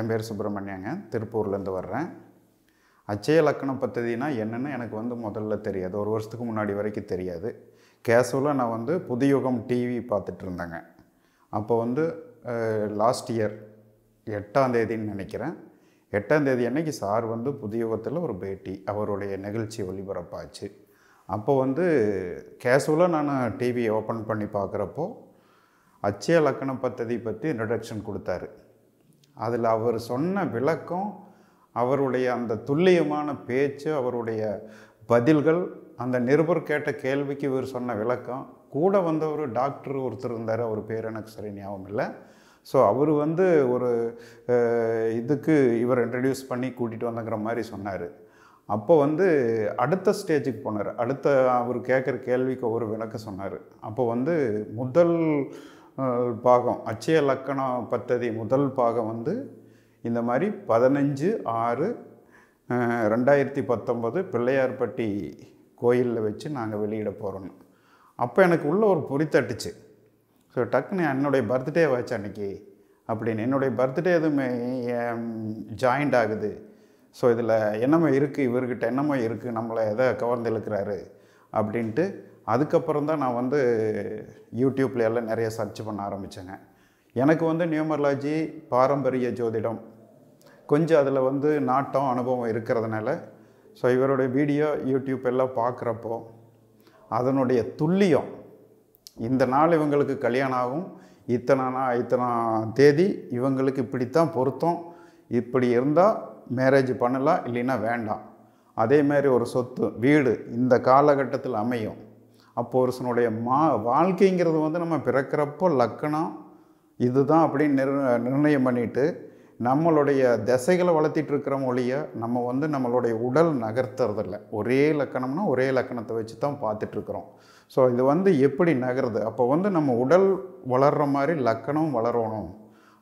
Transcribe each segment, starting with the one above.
என் பேர் சுப்பிரமணியங்க திருப்பூர்லேருந்து வர்றேன் அச்சய லக்கண பத்ததினா என்னென்னு எனக்கு வந்து முதல்ல தெரியாது ஒரு வருஷத்துக்கு முன்னாடி வரைக்கும் தெரியாது கேஷுவலாக நான் வந்து புதியுகம் டிவி பார்த்துட்டு இருந்தேங்க அப்போ வந்து லாஸ்ட் இயர் எட்டாந்தேதின்னு நினைக்கிறேன் எட்டாந்தேதி அன்னைக்கு சார் வந்து புதியுகத்தில் ஒரு பேட்டி அவருடைய நிகழ்ச்சி ஒளிபரப்பாச்சு அப்போ வந்து கேஷுவலாக நான் டிவியை ஓப்பன் பண்ணி பார்க்குறப்போ அச்சய லக்கண பத்ததி பற்றி இன்ட்ரடக்ஷன் கொடுத்தாரு அதில் அவர் சொன்ன விளக்கம் அவருடைய அந்த துல்லியமான பேச்சு அவருடைய பதில்கள் அந்த நிருபர் கேட்ட கேள்விக்கு இவர் சொன்ன விளக்கம் கூட வந்தவர் டாக்டர் ஒருத்தர் இருந்தார் அவர் பேர் எனக்கு சரி ஞாபகம் இல்லை ஸோ அவர் வந்து ஒரு இதுக்கு இவர் இன்ட்ரடியூஸ் பண்ணி கூட்டிகிட்டு வந்தங்கிற மாதிரி சொன்னார் அப்போ வந்து அடுத்த ஸ்டேஜுக்கு போனார் அடுத்த அவர் கேட்குற கேள்விக்கு ஒரு விளக்கம் சொன்னார் அப்போ வந்து முதல் பாகம் அச்சய லக்கண பத்ததி முதல் பாகம் வந்து இந்த மாதிரி பதினஞ்சு ஆறு ரெண்டாயிரத்தி பத்தொம்பது பிள்ளையார்பட்டி கோயிலில் வச்சு நாங்கள் வெளியிட போகிறோம் அப்போ எனக்கு உள்ளே ஒரு பொறித்தட்டுச்சு ஸோ டக்குன்னு என்னுடைய பர்த்டே வச்சு அன்றைக்கி அப்படின்னு என்னுடைய பர்த்டே எதுவுமே ஜாயிண்ட் ஆகுது ஸோ இதில் என்னமோ இருக்குது இவர்கிட்ட என்னமோ இருக்குது நம்மளை எதை கவர்ந்து இழுக்கிறாரு அப்படின்ட்டு அதுக்கப்புறம் தான் நான் வந்து யூடியூப்ல எல்லாம் நிறைய சர்ச் பண்ண ஆரம்பித்தேங்க எனக்கு வந்து நியூமர்லாஜி பாரம்பரிய ஜோதிடம் கொஞ்சம் அதில் வந்து நாட்டம் அனுபவம் இருக்கிறதுனால ஸோ இவருடைய வீடியோ யூடியூப் எல்லாம் பார்க்குறப்போ அதனுடைய துல்லியம் இந்த நாள் இவங்களுக்கு கல்யாணம் ஆகும் இத்தனை நாள் இத்தனை தேதி இவங்களுக்கு இப்படித்தான் பொருத்தம் இப்படி இருந்தால் மேரேஜ் பண்ணலாம் இல்லைன்னா வேண்டாம் மாதிரி ஒரு சொத்து வீடு இந்த காலகட்டத்தில் அமையும் அப்போ ஒருசனுடைய மா வாழ்க்கைங்கிறது வந்து நம்ம பிறக்கிறப்போ லக்கணம் இதுதான் அப்படின்னு நிர் நிர்ணயம் பண்ணிவிட்டு நம்மளுடைய திசைகளை வளர்த்திட்டு இருக்கிற மொழிய நம்ம வந்து நம்மளுடைய உடல் நகர்த்துறதில்ல ஒரே லக்கணம்னா ஒரே லக்கணத்தை வச்சு தான் பார்த்துட்ருக்குறோம் ஸோ இது வந்து எப்படி நகருது அப்போ வந்து நம்ம உடல் வளர்கிற மாதிரி லக்கணம் வளரணும்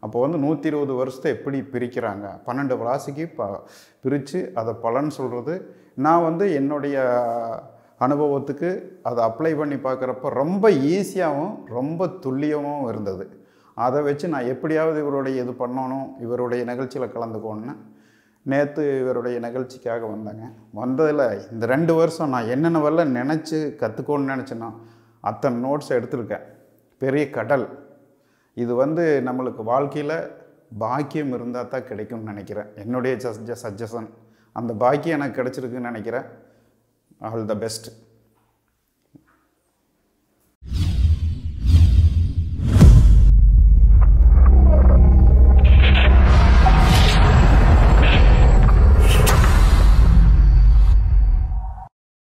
அப்போ வந்து நூற்றி இருபது வருஷத்தை எப்படி பிரிக்கிறாங்க பன்னெண்டு ராசிக்கு ப பிரித்து அதை பலன் சொல்கிறது நான் வந்து என்னுடைய அனுபவத்துக்கு அதை அப்ளை பண்ணி பார்க்குறப்ப ரொம்ப ஈஸியாகவும் ரொம்ப துல்லியமாகவும் இருந்தது அதை வச்சு நான் எப்படியாவது இவருடைய இது பண்ணணும் இவருடைய நிகழ்ச்சியில் கலந்துக்கோன்னு நேற்று இவருடைய நிகழ்ச்சிக்காக வந்தேங்க வந்ததில் இந்த ரெண்டு வருஷம் நான் என்னென்ன வரல நினச்சி கற்றுக்கோன்னு நினச்சேன்னா அத்தனை நோட்ஸ் எடுத்திருக்கேன் பெரிய கடல் இது வந்து நம்மளுக்கு வாழ்க்கையில் பாக்கியம் இருந்தால் தான் கிடைக்கும்னு நினைக்கிறேன் என்னுடைய சஜ சஜஷன் அந்த பாக்கியம் எனக்கு கிடச்சிருக்குன்னு நினைக்கிறேன் I all the best